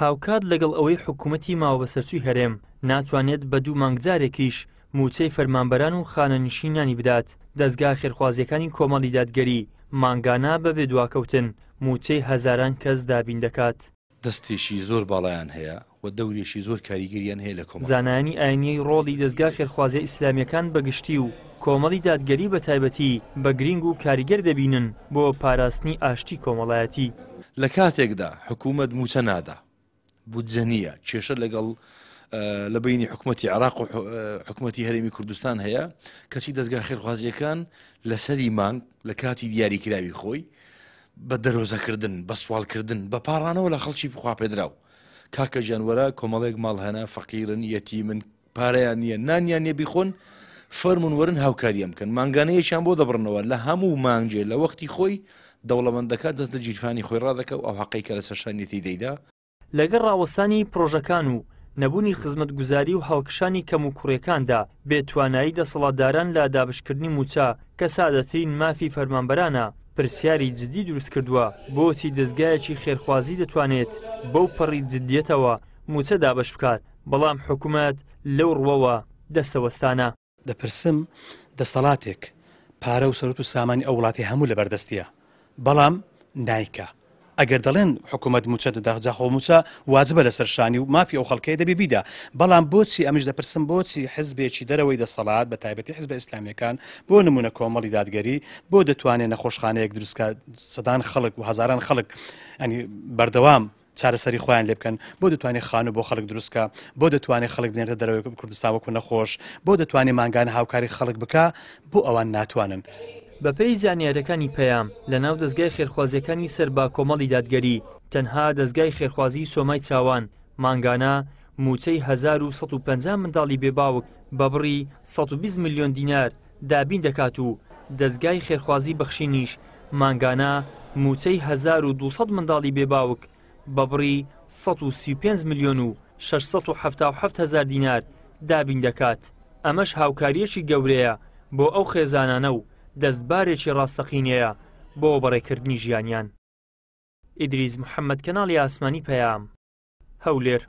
هاوکات لەگەڵ ئەوەی حکوومەتی ماوە بەسەرچوی هەرێم ناتوانێت بە دوو مانگجارێکیش موچەی فەرمانبەران و خانەنشینانی بدات دەستگا خێرخوازیەکانی کۆمەڵی دادگەری مانگانا بە بێ دواکەوتن موچەی هەزاران کەس دابین دەکات. دەستێکی زۆر باڵیان هەیە و دەورێکی زۆر کاریگەریان هەیە لە کۆم زانانی ئاینی ڕۆڵی دەستگا خێرخوازیە ئیسلامیەکان بەگشتی و کۆمەڵی دادگەری بە تایبەتی بە گرنگ و کاریگەر دەبینن بۆ پاراستنی ئاشتی کۆمەڵایەتی لە کاتێکدا حکوومەت موچە نادا بودجەنیە کێشە لەگەڵ لە بینی حکوومەتی عراق و حکوومەتی هەرێمی کوردستان هەیە کەسی دەستگا خێرخوازیەکان لەسەری مانگ لە کاتی دیاریکراوی خۆی بە دەرۆزەکردن بە سوالکردن بە پاڕانەوە لە خەڵکی بخوا پێدراو کاکە ژیانوەرە کۆمەڵێک ماڵ هەنا فەقیرن یەتی من پارەیان نییە نانیان نیە بیخۆن فەرمون وەرن هاوکاریە بکەن ماگانەیەیان بۆ دەبڕنەوە لە هەموو مانگجێ لە وەختی خۆی دەوڵەمەندەکە دەستە جیرفانی خۆی ڕادەکە و ئەو حقیکە لە سەرشانێتی دەیدا لەگەر ڕاوەستانی پرۆژەکان و نەبوونی خزمەت گوزاری و هەڵکشانی کەم و کوڕیەکاندا بێتوانایی دەسەڵاتداران لە دابشکردنی موچا کە سادەترین مافی فەرمانبەرانە پرسیاری جدی دروست کردووە بۆچی دەستگایەکی خێرخوازی دەتوانێت بەو پەڕی جدیەتەوە موچە دابش بکات بەڵام حکوومەت لەو ڕوەوە دەستەوەستانە دەپرسم دەسەڵاتێک پارە و سەرت و سامانی ئەو وڵاتی هەموو لە بەردەستیە بەڵام نایکە ئەگەر دەڵێن حکوومەت موچە داداخۆ موسا وازبە لە سەرشانی و مافی ئەو خەڵکەی دەبی بیدا بەڵام بۆچی ئەمش دەپرسم بۆچی حزبێکی دەرەوەی دەسەڵات بە تایبەتی حزب ئسلامیەکان بۆ نمونە کۆمەڵی دادگەری بۆ دەتوانێت نەخۆشخانەیەک دروستکە سەدان خەڵک و هزاران خەڵک ئەنی بەردەوام چارەسەری خۆیان لێ بکەن بۆ دەتوانێت خان و بۆ خەڵک دروستکە بۆ دەتوانێت خەڵک بنێتە دەرەوەی کوردستان وەکو نەخۆش بۆ دەتوانێت ماگان هاوکاری خەڵک بک بۆ ئەوان ناتوانن. بەپەی زانیارەکانی پەیام لە ناو دەستگای خێرخوازیەکانی سەر با کۆمەڵی دادگەری تەنها دەستگای خێرخوازی سۆمای چاوان مانگانە موچەی 1950 منداڵی بێباوک بە بڕی 120 میلیۆن دینار دابین دەکات و دەستگای خێرخوازی بەخشینیش مانگانە موچەی 1200 منداڵی بێباوک بە بڕی 135 میلیۆن و 677هزار دینار دابین دەکات ئەمەش هاوکاریەکی گەورەیە بۆ ئەو خێزانانە و دەستبارێکی ڕاستەقینەیە بۆ بەڕێکردنی ژیانیان ئیدریز محەممەد کەناڵی ئاسمانی پەیام هەولێر